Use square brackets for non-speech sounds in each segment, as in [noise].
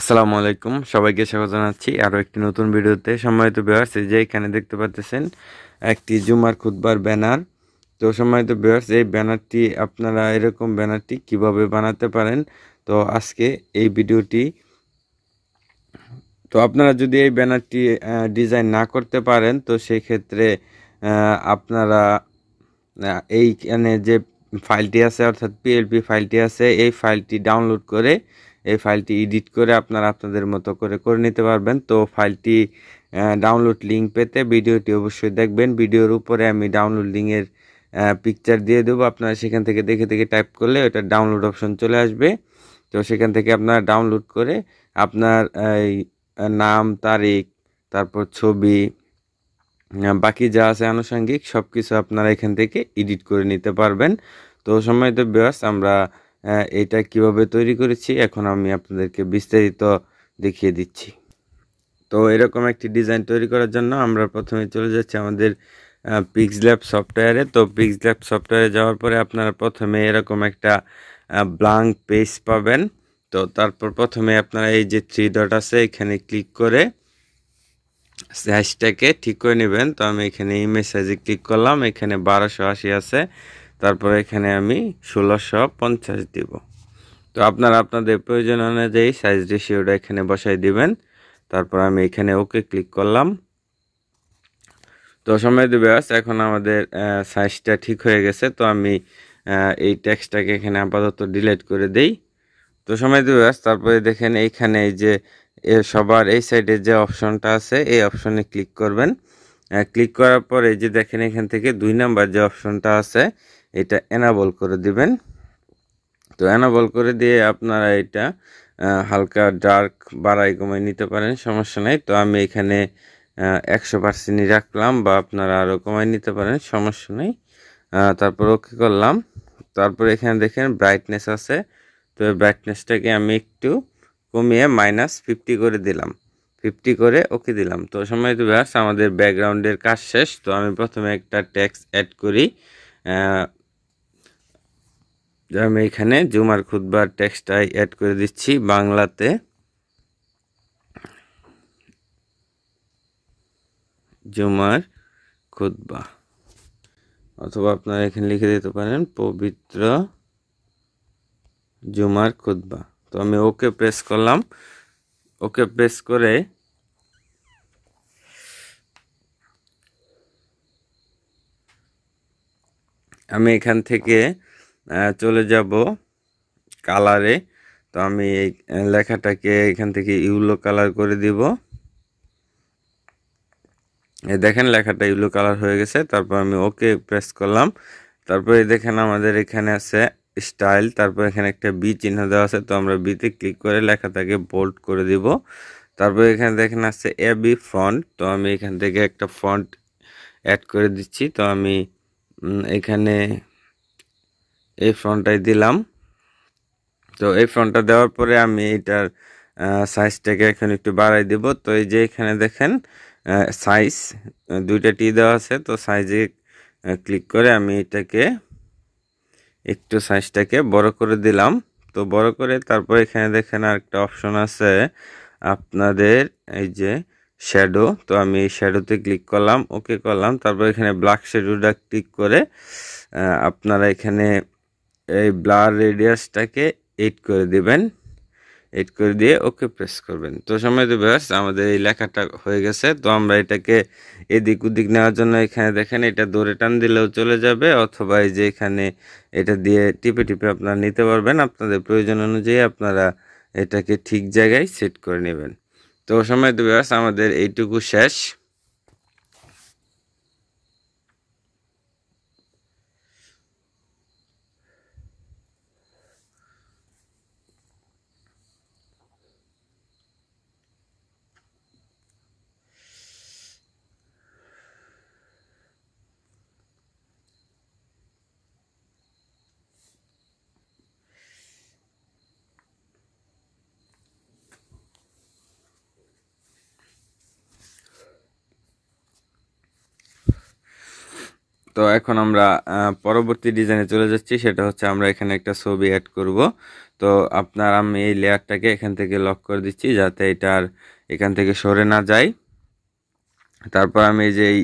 আসসালামু আলাইকুম সবাইকে স্বাগত জানাচ্ছি আরও একটি নতুন ভিডিওতে সম্মানিত বিহার্স এই যে এখানে দেখতে পাচ্ছেন একটি জুমার খুদবার ব্যানার তো সম্মানিত বিহার্স এই ব্যানারটি আপনারা এরকম ব্যানারটি কিভাবে বানাতে পারেন তো আজকে এই ভিডিওটি তো আপনারা যদি এই ব্যানারটি ডিজাইন না করতে পারেন তো সেই ক্ষেত্রে আপনারা এইখানে যে ফাইলটি আছে অর্থাৎ পিএলপি ফাইলটি আছে এই ফাইলটি ডাউনলোড করে এই ফাইলটি এডিট করে আপনারা আপনাদের মতো করে করে নিতে পারবেন তো ফাইলটি ডাউনলোড লিঙ্ক পেতে ভিডিওটি অবশ্যই দেখবেন ভিডিওর উপরে আমি ডাউনলোড লিঙ্কের পিকচার দিয়ে দেবো আপনারা সেখান থেকে দেখে দেখে টাইপ করলে ওটা ডাউনলোড অপশন চলে আসবে তো সেখান থেকে আপনারা ডাউনলোড করে আপনার এই নাম তারিখ তারপর ছবি বাকি যা আছে আনুষঙ্গিক সব কিছু আপনারা এখান থেকে এডিট করে নিতে পারবেন তো সময় তো ব্যস আমরা এটা কিভাবে তৈরি করেছি এখন আমি আপনাদেরকে বিস্তারিত দেখিয়ে দিচ্ছি তো এরকম একটি ডিজাইন তৈরি করার জন্য আমরা প্রথমে চলে যাচ্ছি আমাদের পিক্স ল্যাব সফটওয়্যারে তো পিক্স ল্যাব সফটওয়্যারে যাওয়ার পরে আপনারা প্রথমে এরকম একটা ব্লাঙ্ক পেজ পাবেন তো তারপর প্রথমে আপনারা এই যে থ্রি ডট আছে এখানে ক্লিক করে সাইজটাকে ঠিক করে নেবেন তো আমি এখানে ইমেজ সাইজে ক্লিক করলাম এখানে বারোশো আশি আছে তারপরে এখানে আমি ষোলোশো পঞ্চাশ দিব তো আপনারা আপনাদের প্রয়োজন অনুযায়ী সাইজ রেশিওটা এখানে বসাই দিবেন তারপর আমি এখানে ওকে ক্লিক করলাম তো সময় দেবাস এখন আমাদের সাইজটা ঠিক হয়ে গেছে তো আমি এই ট্যাক্সটাকে এখানে আপাতত ডিলেট করে দেই তো সময় দেবাস তারপরে দেখেন এইখানে এই যে সবার এই সাইডে যে অপশনটা আছে এই অপশনে ক্লিক করবেন ক্লিক করার পর এই যে দেখেন এখান থেকে দুই নাম্বার যে অপশনটা আছে এটা এনাবল করে দিবেন তো এনাবল করে দিয়ে আপনারা এটা হালকা ডার্ক বাড়াই কমাই নিতে পারেন সমস্যা নেই তো আমি এখানে একশো পার্সেন্টই রাখলাম বা আপনারা আরও কমাই নিতে পারেন সমস্যা নেই তারপর ওকে করলাম তারপর এখানে দেখেন ব্রাইটনেস আছে তো ব্রাইটনেসটাকে আমি একটু কমিয়ে মাইনাস ফিফটি করে দিলাম ফিফটি করে ওকে দিলাম তো সময় ব্যাস আমাদের ব্যাকগ্রাউন্ডের কাজ শেষ তো আমি প্রথমে একটা ট্যাক্স অ্যাড করি আমি এখানে জুমার খুদবার টেক্সটাই অ্যাড করে দিচ্ছি বাংলাতে জুমার খুদবা অথবা আপনারা এখানে লিখে দিতে পারেন পবিত্র জুমার খুদবা তো আমি ওকে প্রেস করলাম ওকে প্রেস করে আমি এখান থেকে চলে যাব কালারে তো আমি এই লেখাটাকে এখান থেকে ইউলো কালার করে দিব দেখেন লেখাটা ইউলো কালার হয়ে গেছে তারপর আমি ওকে প্রেস করলাম তারপরে দেখেন আমাদের এখানে আছে স্টাইল তারপর এখানে একটা বি চিহ্ন দেওয়া আছে তো আমরা বিতে ক্লিক করে লেখাটাকে বোল্ড করে দিব তারপর এখানে দেখেন আছে এ বি ফ্রন্ট তো আমি এখান থেকে একটা ফ্রন্ট অ্যাড করে দিচ্ছি তো আমি এখানে এই ফ্রন্টটাই দিলাম তো এই ফ্রন্টটা দেওয়ার পরে আমি এটার সাইজটাকে এখন একটু বাড়াই দেব তো এই যে এখানে দেখেন সাইজ দুইটা টি দেওয়া আছে তো সাইজে ক্লিক করে আমি এটাকে একটু সাইজটাকে বড় করে দিলাম তো বড় করে তারপর এখানে দেখেন আরেকটা অপশন আছে আপনাদের এই যে শ্যাডো তো আমি এই শ্যাডোতে ক্লিক করলাম ওকে করলাম তারপর এখানে ব্ল্যাক শ্যাডোটা ক্লিক করে আপনারা এখানে এই ব্লার রেডিয়াসটাকে এড করে দেবেন এড করে দিয়ে ওকে প্রেস করবেন তো সময় তো ব্যাস আমাদের এই লেখাটা হয়ে গেছে তো আমরা এটাকে এদিক ওদিক নেওয়ার জন্য এখানে দেখেন এটা দৌড়ে টান দিলেও চলে যাবে অথবা এই যে এখানে এটা দিয়ে টিপে টিপে আপনারা নিতে পারবেন আপনাদের প্রয়োজন অনুযায়ী আপনারা এটাকে ঠিক জায়গায় সেট করে নেবেন তো সময় তো ব্যাস আমাদের এইটুকু শেষ তো এখন আমরা পরবর্তী ডিজাইনে চলে যাচ্ছি সেটা হচ্ছে আমরা এখানে একটা ছবি অ্যাড করব তো আপনার আমি এই লেয়ারটাকে এখান থেকে লক করে দিচ্ছি যাতে এটার এখান থেকে সরে না যায় তারপর আমি যে এই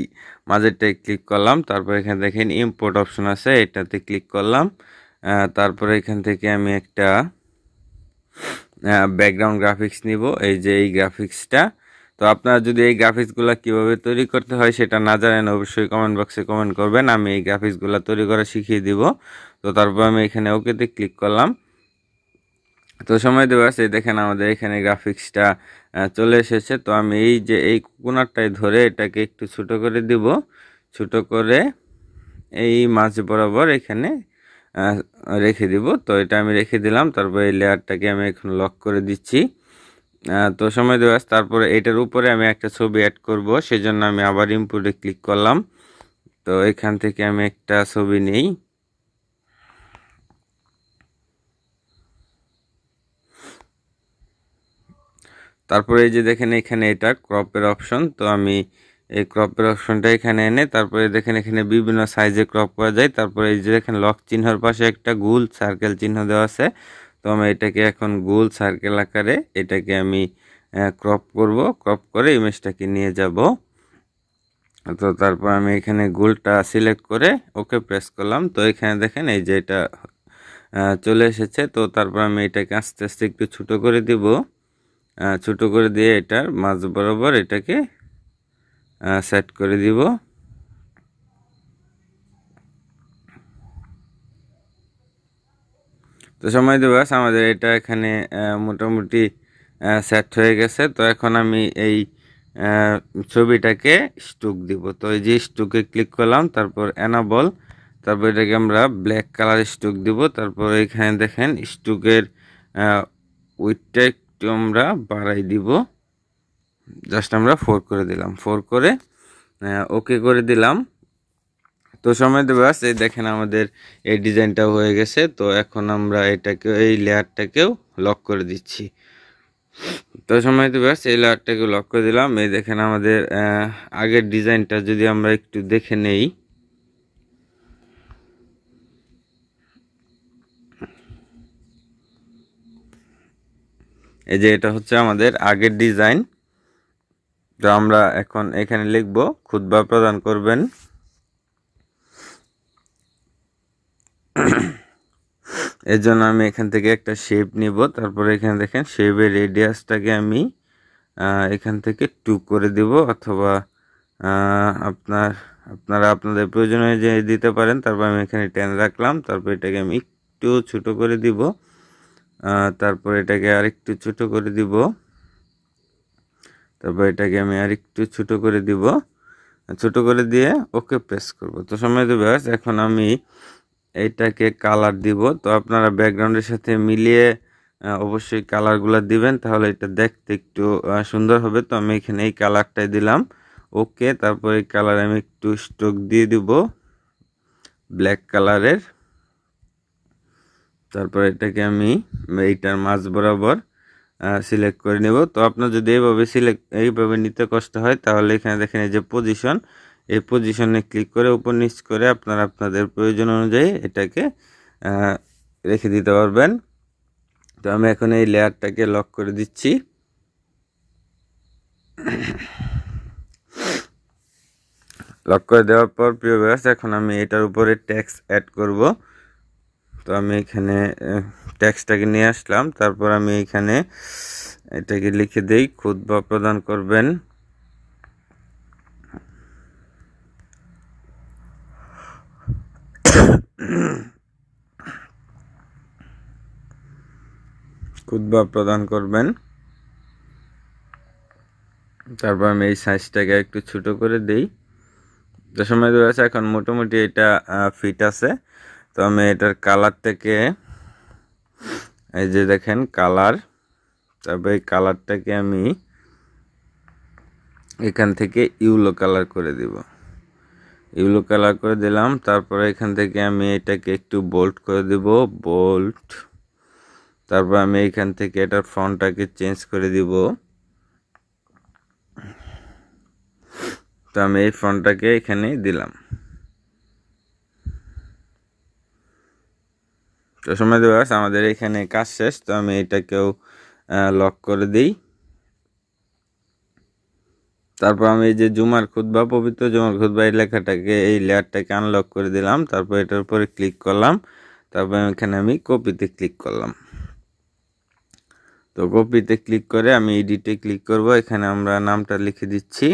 মাঝেরটায় ক্লিক করলাম তারপর এখানে দেখেন ইম্পোর্ট অপশন আছে এটাতে ক্লিক করলাম তারপরে এখান থেকে আমি একটা ব্যাকগ্রাউন্ড গ্রাফিক্স নিব এই যে এই গ্রাফিক্সটা তো আপনারা যদি এই গ্রাফিক্সগুলো কীভাবে তৈরি করতে হয় সেটা না জানেন অবশ্যই কমেন্ট বক্সে কমেন্ট করবেন আমি এই গ্রাফিক্সগুলো তৈরি করা শিখিয়ে দিব তো তারপর আমি এখানে ওকেতে ক্লিক করলাম তো সময় দেওয়া আছে দেখেন আমাদের এখানে গ্রাফিক্সটা চলে এসেছে তো আমি এই যে এই কোনারটায় ধরে এটাকে একটু ছোটো করে দিব ছোটো করে এই মাছ বরাবর এখানে রেখে দিব তো এটা আমি রেখে দিলাম তারপর এই লেয়ারটাকে আমি এখন লক করে দিচ্ছি তো সময় দেওয়া তারপরে এটার উপরে আমি একটা ছবি অ্যাড করব সেজন্য আমি আবার ইম্পোর্টে ক্লিক করলাম তো এখান থেকে আমি একটা ছবি নেই তারপরে এই যে দেখেন এখানে এটা ক্রপের অপশন তো আমি এই ক্রপের অপশনটা এখানে এনে তারপরে দেখেন এখানে বিভিন্ন সাইজে ক্রপ করা যায় তারপরে এই যে দেখেন লক চিহ্নর পাশে একটা গুল সার্কেল চিহ্ন দেওয়া আছে তো আমি এটাকে এখন গোল সার্কেল আকারে এটাকে আমি ক্রপ করব ক্রপ করে ইমেজটাকে নিয়ে যাব তো তারপর আমি এখানে গোলটা সিলেক্ট করে ওকে প্রেস করলাম তো এখানে দেখেন এই যে এটা চলে এসেছে তো তারপর আমি এটাকে আস্তে আস্তে একটু ছোটো করে দিব ছোটো করে দিয়ে এটার মাঝ বরাবর এটাকে সেট করে দিব তো সময় দেবাস আমাদের এটা এখানে মোটামুটি সেট হয়ে গেছে তো এখন আমি এই ছবিটাকে স্টুক দিব তো এই যে স্টুকে ক্লিক করলাম তারপর অ্যানাবল তারপর এটাকে আমরা ব্ল্যাক কালার স্টুক দিব তারপর এখানে দেখেন স্টুকের উইটটা একটু আমরা বাড়াই দিব জাস্ট আমরা ফোর করে দিলাম ফোর করে ওকে করে দিলাম তো সময় আস আচ্ছা, এই দেখেন আমাদের এই ডিজাইনটা হয়ে গেছে তো এখন আমরা এটাকে এই লেয়ারটাকেও লক করে দিচ্ছি তো সময় আস আচ্ছা, এই লেয়ারটাকেও লক করে দিলাম এই দেখেন আমাদের আগের ডিজাইনটা যদি আমরা একটু দেখে নেই এই যে এটা হচ্ছে আমাদের আগের ডিজাইন তো আমরা এখন এখানে লিখব খুদ্া প্রদান করবেন এর জন্য আমি এখান থেকে একটা শেপ নিব তারপরে এখানে দেখেন শেপের রেডিয়াসটাকে আমি এখান থেকে টু করে দেব অথবা আপনার আপনারা আপনাদের প্রয়োজন যে দিতে পারেন তারপর আমি এখানে টেন রাখলাম তারপর এটাকে আমি একটু ছোট করে দিব তারপর এটাকে আরেকটু ছোট করে দিব তারপর এটাকে আমি আরেকটু ছোট করে দিব ছোট করে দিয়ে ওকে প্রেস করব তো সময় দেবে এখন আমি এইটাকে কালার দিব তো আপনারা ব্যাকগ্রাউন্ডের সাথে মিলিয়ে অবশ্যই কালারগুলো দিবেন তাহলে এটা দেখতে একটু সুন্দর হবে তো আমি এখানে এই কালারটাই দিলাম ওকে তারপর এই কালার আমি একটু স্ট্রোক দিয়ে দিব ব্ল্যাক কালারের তারপর এটাকে আমি এইটার মাছ বরাবর সিলেক্ট করে নেব তো আপনার যদি এইভাবে সিলেক্ট এইভাবে নিতে কষ্ট হয় তাহলে এখানে দেখেন এই যে পজিশন এই পজিশনে ক্লিক করে উপর নিচ করে আপনারা আপনাদের প্রয়োজন অনুযায়ী এটাকে রেখে দিতে পারবেন তো আমি এখন এই লেয়ারটাকে লক করে দিচ্ছি লক করে দেওয়ার পর প্রিয় ব্যাস এখন আমি এটার উপরে ট্যাক্স অ্যাড করব তো আমি এখানে ট্যাক্সটাকে নিয়ে আসলাম তারপর আমি এখানে এটাকে লিখে দেই খুদ্ বা প্রদান করবেন কুদবা [clears throat] প্রদান করবেন তারপর আমি এই সাইজটাকে একটু ছোট করে দেই যে সময় আছে এখন মোটামুটি এটা ফিট আছে তো আমি এটার কালার থেকে এই যে দেখেন কালার তারপর এই কালারটাকে আমি এখান থেকে ইউলো কালার করে দেবো এগুলো কালার করে দিলাম তারপরে এখান থেকে আমি এটাকে একটু বোল্ট করে দেব বোল্ট তারপর আমি এখান থেকে এটার ফ্রন্টটাকে চেঞ্জ করে দিব তো আমি এই ফ্রন্টটাকে এখানে দিলাম তো সময় দেবাস আমাদের এখানে কাজ শেষ তো আমি এটাকেও লক করে দিই তারপর আমি এই যে জুমার বা পবিত্র জুমার বা এই লেখাটাকে এই লেয়ারটাকে আনলক করে দিলাম তারপর এটার উপরে ক্লিক করলাম তারপর এখানে আমি কপিতে ক্লিক করলাম তো কপিতে ক্লিক করে আমি এডিটে ক্লিক করব এখানে আমরা নামটা লিখে দিচ্ছি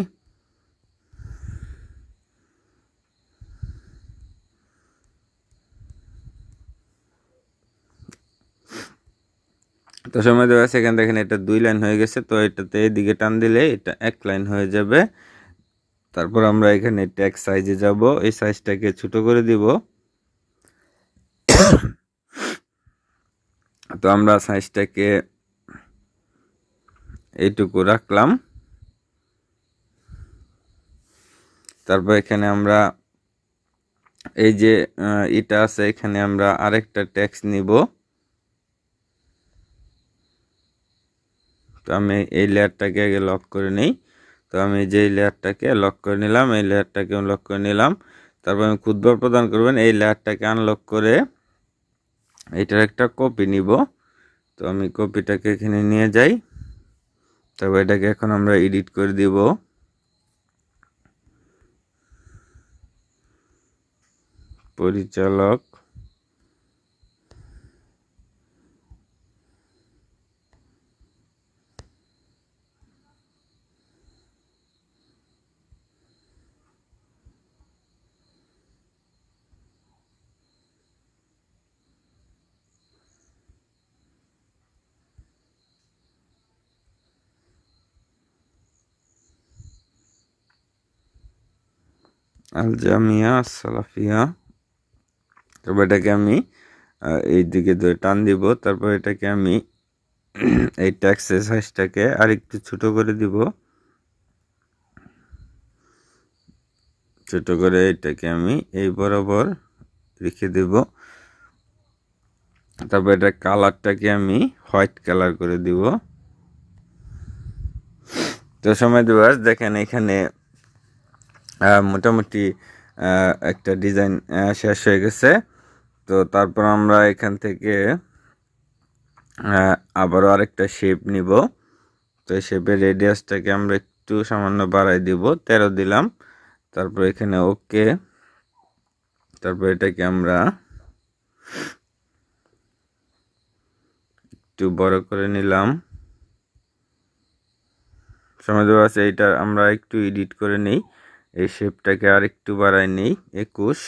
তো সময় দেওয়া আছে এখানে দেখেন এটা দুই লাইন হয়ে গেছে তো এটাতে এদিকে টান দিলে এটা এক লাইন হয়ে যাবে তারপর আমরা এখানে ট্যাগ সাইজে যাব এই সাইজটাকে ছোট করে দিব তো আমরা সাইজটাকে এইটুকু রাখলাম তারপর এখানে আমরা এই যে এটা আছে এখানে আমরা আরেকটা ট্যাক্স নিব তো আমি এই লেয়ারটাকে আগে লক করে নিই তো আমি যেই লেয়ারটাকে লক করে নিলাম এই লেয়ারটাকে লক করে নিলাম তারপর আমি ক্ষুদ্র প্রদান করবেন এই লেয়ারটাকে আনলক করে এটার একটা কপি নিব তো আমি কপিটাকে এখানে নিয়ে যাই তারপর এটাকে এখন আমরা এডিট করে দিব পরিচালক আল জামিয়া সালাফিয়া তারপর এটাকে আমি এই দিকে ধরে টান দিব তারপর এটাকে আমি [clears throat] এই ট্যাক্সের সাইজটাকে আর ছোট করে দিব ছোট করে এটাকে আমি এই বরাবর রেখে দেব তারপর এটা কালারটাকে আমি হোয়াইট কালার করে দিব তো সময় দেবাস দেখেন এখানে মোটামুটি একটা ডিজাইন শেষ হয়ে গেছে তো তারপর আমরা এখান থেকে আবারও আরেকটা শেপ নিব তো এই শেপের রেডিয়াসটাকে আমরা একটু সামান্য বাড়াই দিব তেরো দিলাম তারপর এখানে ওকে তারপর এটাকে আমরা একটু বড় করে নিলাম সময় দেওয়া আছে এটা আমরা একটু এডিট করে নিই এই শেপটাকে আর একটু বাড়াই নেই একুশ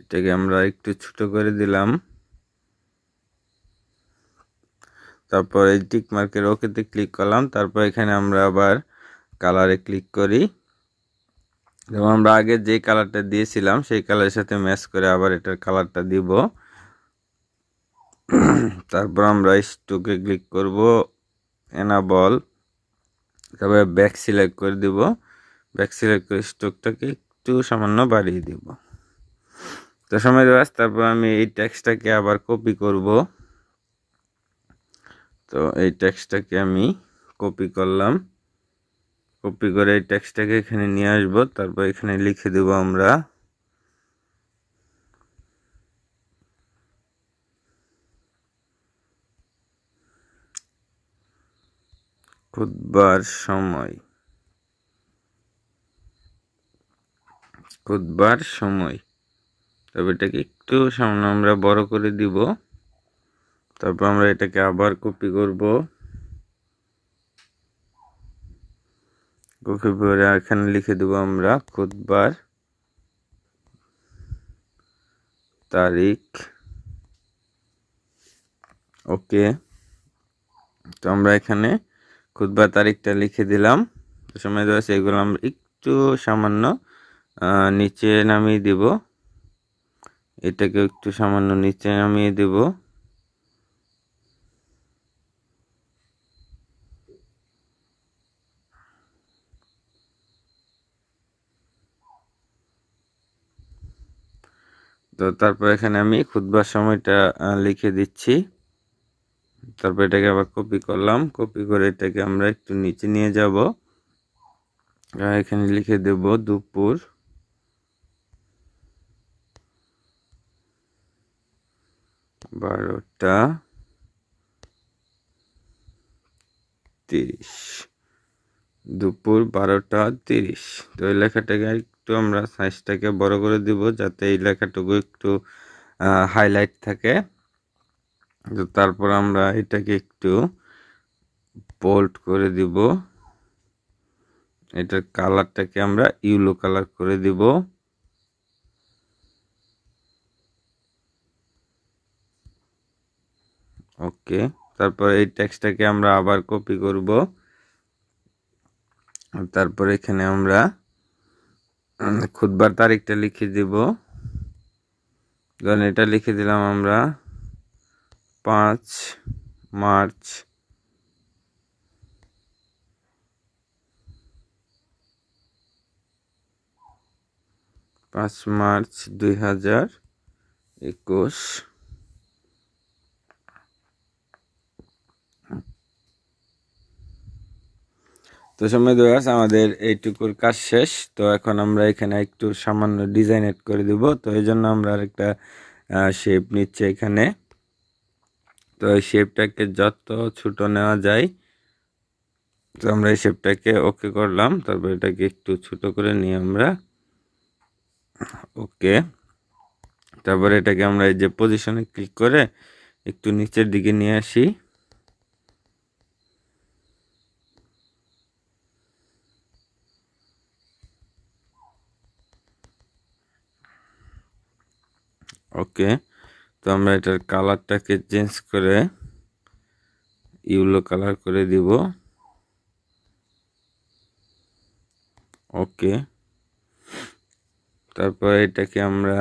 এটাকে আমরা একটু ছোট করে দিলাম তারপর এই টিক মার্কের ওকেতে ক্লিক করলাম তারপর এখানে আমরা আবার কালারে ক্লিক করি যেমন আমরা আগে যে কালারটা দিয়েছিলাম সেই কালারের সাথে ম্যাচ করে আবার এটার কালারটা দিব তারপর আমরা স্টকে ক্লিক করব এনাবল তারপরে ব্যাক সিলেক্ট করে দিব ব্যাক সিলেক্ট করে স্টকটাকে একটু সামান্য বাড়িয়ে দিব তো সময় দেওয়া তারপর আমি এই ট্যাক্সটাকে আবার কপি করব তো এই ট্যাক্সটাকে আমি কপি করলাম কপি করে এই ট্যাক্সটাকে এখানে নিয়ে আসবো তারপর এখানে লিখে দেব আমরা খুদবার সময় খুদবার সময় তবে এটাকে একটু সামনে আমরা বড় করে দিব তারপর আমরা এটাকে আবার কপি করব কপি করে এখানে লিখে দেব আমরা খুদবার তারিখ ওকে তো আমরা এখানে খুদবার তারিখটা লিখে দিলাম সময় দেওয়া আছে এগুলো আমরা একটু সামান্য নিচে নামিয়ে দিব এটাকে একটু সামান্য নিচে নামিয়ে দেব তো তারপর এখানে আমি খুদবার সময়টা লিখে দিচ্ছি তারপর এটাকে আবার কপি করলাম কপি করে এটাকে আমরা একটু নিচে নিয়ে যাব এখানে লিখে দেব দুপুর বারোটা তিরিশ দুপুর বারোটা তিরিশ তো এই লেখাটাকে একটু আমরা সাইজটাকে বড় করে দিব যাতে এই লেখাটুকু একটু হাইলাইট থাকে তারপর আমরা এটাকে একটু বোল্ড করে দিব এটার কালারটাকে আমরা ইউলো কালার করে দিব ওকে তারপর এই টেক্সটাকে আমরা আবার কপি করব তারপর এখানে আমরা খুদবার তারিখটা লিখে দিব ধরেন এটা লিখে দিলাম আমরা পাঁচ মার্চ পাঁচ মার্চ দুই হাজার একুশ তো সময় আছে আমাদের এইটুকুর কাজ শেষ তো এখন আমরা এখানে একটু সামান্য ডিজাইন এড করে দেব তো এই জন্য আমরা একটা শেপ নিচ্ছে এখানে তো এই শেপটাকে যত ছোট নেওয়া যায় তো আমরা এই শেপটাকে ওকে করলাম তারপর এটাকে একটু ছোট করে নিয়ে আমরা ওকে তারপর এটাকে আমরা এই যে পজিশনে ক্লিক করে একটু নিচের দিকে নিয়ে আসি ওকে তো আমরা এটার কালারটাকে চেঞ্জ করে ইউলো কালার করে দিব ওকে তারপর এটাকে আমরা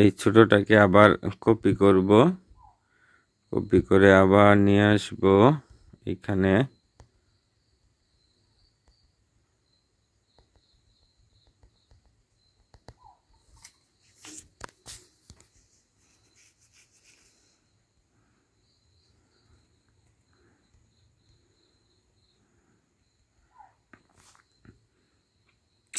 এই ছোটটাকে আবার কপি করব কপি করে আবার নিয়ে আসবো এখানে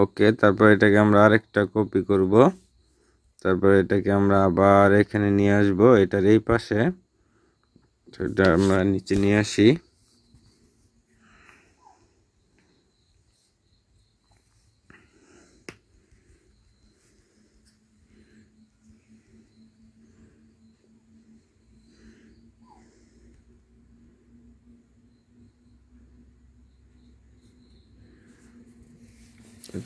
ওকে তারপর এটাকে আমরা আরেকটা কপি করব তারপর এটাকে আমরা আবার এখানে নিয়ে আসবো এটার এই পাশে এটা আমরা নিচে নিয়ে আসি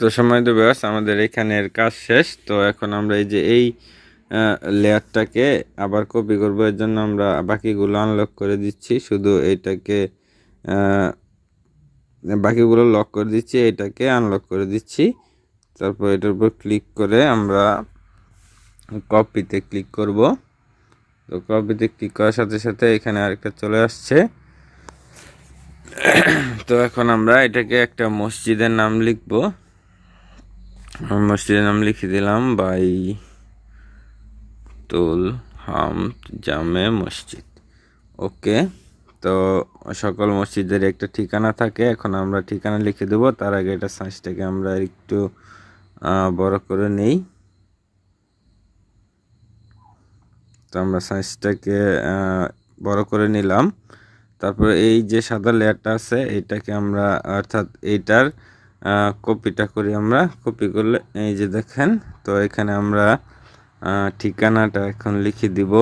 তো সময় দেবে ব্যাস আমাদের এখানের কাজ শেষ তো এখন আমরা এই যে এই লেয়ারটাকে আবার কপি করবো এর জন্য আমরা বাকিগুলো আনলক করে দিচ্ছি শুধু এইটাকে বাকিগুলো লক করে দিচ্ছি এটাকে আনলক করে দিচ্ছি তারপর এটার উপর ক্লিক করে আমরা কপিতে ক্লিক করব তো কপিতে ক্লিক করার সাথে সাথে এখানে আরেকটা চলে আসছে তো এখন আমরা এটাকে একটা মসজিদের নাম লিখবো মসজিদের নাম লিখে দিলাম বাই তুল হাম জামে মসজিদ ওকে তো সকল মসজিদের একটা ঠিকানা থাকে এখন আমরা ঠিকানা লিখে দেবো তার আগে এটা সাইজটাকে আমরা একটু বড় করে নেই তো আমরা সাইজটাকে বড় করে নিলাম তারপর এই যে সাদা লেয়ারটা আছে এটাকে আমরা অর্থাৎ এইটার কপিটা করি আমরা কপি করলে এই যে দেখেন তো এখানে আমরা ঠিকানাটা এখন লিখে দিব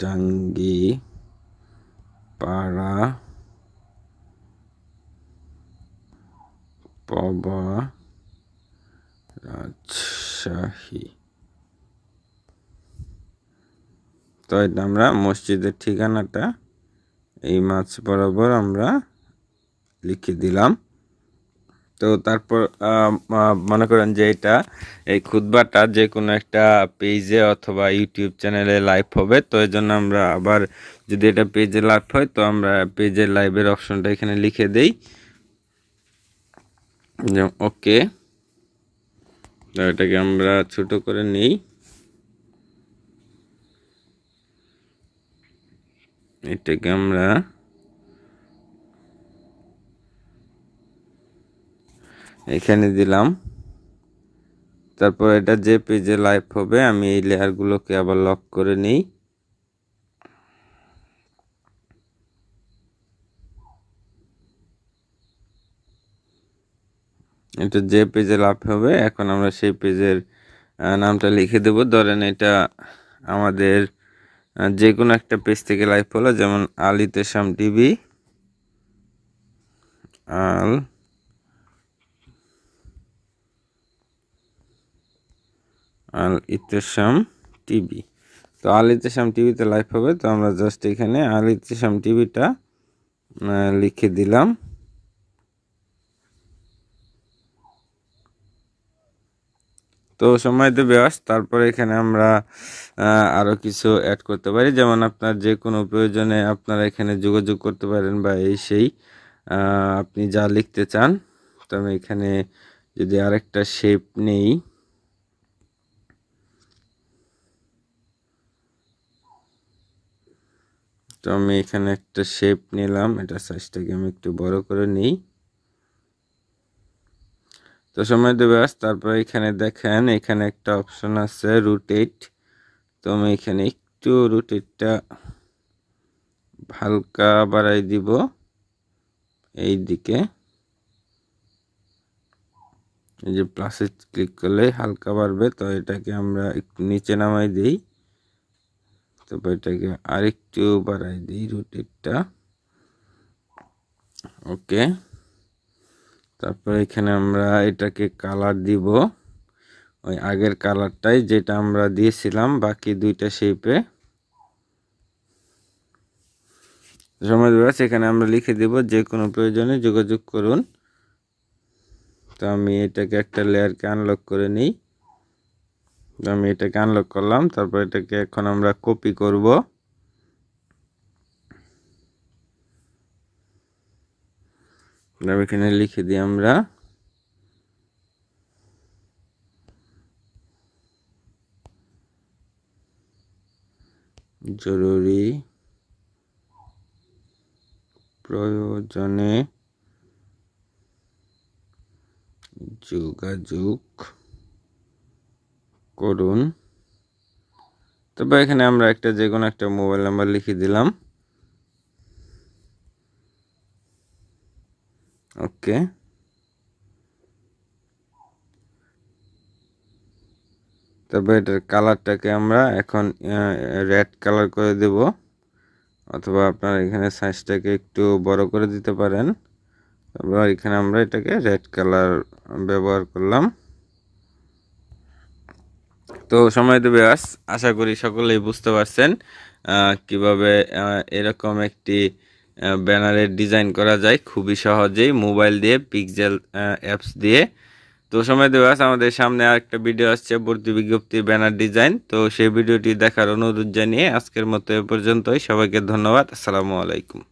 ডাঙ্গি পাড়া পবা রাজশাহী তো এটা আমরা মসজিদের ঠিকানাটা এই মাছ বরাবর আমরা লিখে দিলাম তো তারপর মনে করেন যে এটা এই খুদবাটা যে কোনো একটা পেজে অথবা ইউটিউব চ্যানেলে লাইভ হবে তো এই জন্য আমরা আবার যদি এটা পেজে লাইভ হয় তো আমরা পেজের লাইভের অপশনটা এখানে লিখে দেই ওকে তো এটাকে আমরা ছোট করে নিই এটাকে আমরা এখানে দিলাম তারপর এটা যে পেজে লাইভ হবে আমি এই লেয়ারগুলোকে আবার লক করে নিই এটা যে পেজে লাভ হবে এখন আমরা সেই পেজের নামটা লিখে দেব ধরেন এটা আমাদের যে কোনো একটা পেজ থেকে লাইভ হলো যেমন আলিতেশাম টিভি আল আল ইতেশাম টিভি তো আল ইতেশাম টিভিতে লাইভ হবে তো আমরা জাস্ট এখানে আল ইতেশাম টিভিটা লিখে দিলাম তো সময় দেবে আস তারপরে এখানে আমরা আরও কিছু অ্যাড করতে পারি যেমন আপনার যে কোনো প্রয়োজনে আপনারা এখানে যোগাযোগ করতে পারেন বা এই সেই আপনি যা লিখতে চান তো আমি এখানে যদি আরেকটা শেপ নেই তো আমি এখানে একটা শেপ নিলাম এটা সাইজটাকে আমি একটু বড় করে নিই তো সময় দেবাস তারপর এখানে দেখেন এখানে একটা অপশন আছে রুটেট তো আমি এখানে একটু রুটেটটা হালকা বাড়াই দিব এই দিকে এই যে প্লাসে ক্লিক করলে হালকা বাড়বে তো এটাকে আমরা একটু নিচে নামাই দিই তারপর এটাকে আরেকটু বাড়াই দিই রুটেটটা ওকে তারপর এখানে আমরা এটাকে কালার দিব ওই আগের কালারটাই যেটা আমরা দিয়েছিলাম বাকি দুইটা শেপে সময় আছে এখানে আমরা লিখে দেব যে কোনো প্রয়োজনে যোগাযোগ করুন তো আমি এটাকে একটা লেয়ারকে আনলক করে নিই আমি এটাকে আনলক করলাম তারপর এটাকে এখন আমরা কপি করবো এবার এখানে লিখে দিই আমরা জরুরি প্রয়োজনে যোগাযোগ করুন তবে এখানে আমরা একটা যে কোনো একটা মোবাইল নাম্বার লিখে দিলাম ওকে তবে এটার কালারটাকে আমরা এখন রেড কালার করে দেব অথবা আপনার এখানে সাইজটাকে একটু বড় করে দিতে পারেন তারপর এখানে আমরা এটাকে রেড কালার ব্যবহার করলাম তো সময় দেবে আশা করি সকলেই বুঝতে পারছেন কিভাবে এরকম একটি ব্যানারের ডিজাইন করা যায় খুবই সহজেই মোবাইল দিয়ে পিকজেল অ্যাপস দিয়ে তো সময় দেওয়া আছে আমাদের সামনে আরেকটা ভিডিও আসছে ভর্তি বিজ্ঞপ্তির ব্যানার ডিজাইন তো সেই ভিডিওটি দেখার অনুরোধ জানিয়ে আজকের মতো এ পর্যন্তই সবাইকে ধন্যবাদ আসসালামু আলাইকুম